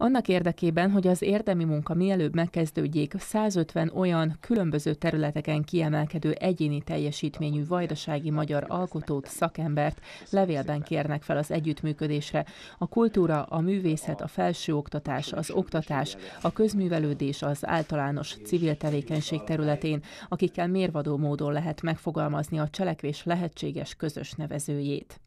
Annak érdekében, hogy az érdemi munka mielőbb megkezdődjék, 150 olyan különböző területeken kiemelkedő egyéni teljesítményű vajdasági magyar alkotót, szakembert levélben kérnek fel az együttműködésre. A kultúra, a művészet, a felsőoktatás, az oktatás, a közművelődés az általános civil tevékenység területén, akikkel mérvadó módon lehet megfogalmazni a cselekvés lehetséges közös nevezőjét.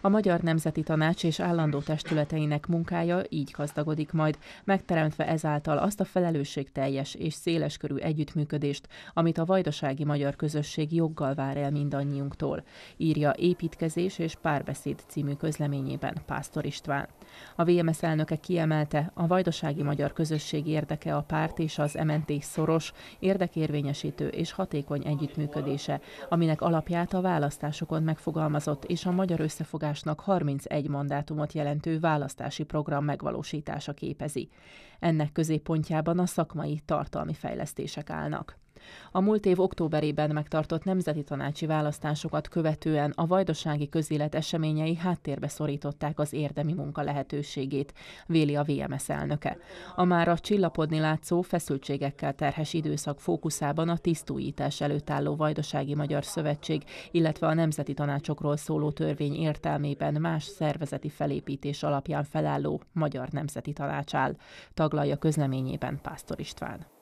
A Magyar Nemzeti Tanács és állandó testületeinek munkája így gazdagodik majd, megteremtve ezáltal azt a felelősségteljes és széleskörű együttműködést, amit a vajdasági magyar közösség joggal vár el mindannyiunktól, írja Építkezés és Párbeszéd című közleményében Pásztor István. A VMS elnöke kiemelte, a vajdasági magyar közösség érdeke a párt és az MNT szoros, érdekérvényesítő és hatékony együttműködése, aminek alapját a választásokon megfogalmazott és a magyar összefogásnak 31 mandátumot jelentő választási program megvalósítása képezi. Ennek középpontjában a szakmai tartalmi fejlesztések állnak. A múlt év októberében megtartott nemzeti tanácsi választásokat követően a vajdasági közélet eseményei háttérbe szorították az érdemi munka lehetőségét, véli a VMS elnöke. A már a csillapodni látszó feszültségekkel terhes időszak fókuszában a tisztújítás előtt álló Vajdasági Magyar Szövetség, illetve a nemzeti tanácsokról szóló törvény értelmében más szervezeti felépítés alapján felálló Magyar Nemzeti Tanács áll, taglalja közleményében Pásztor István.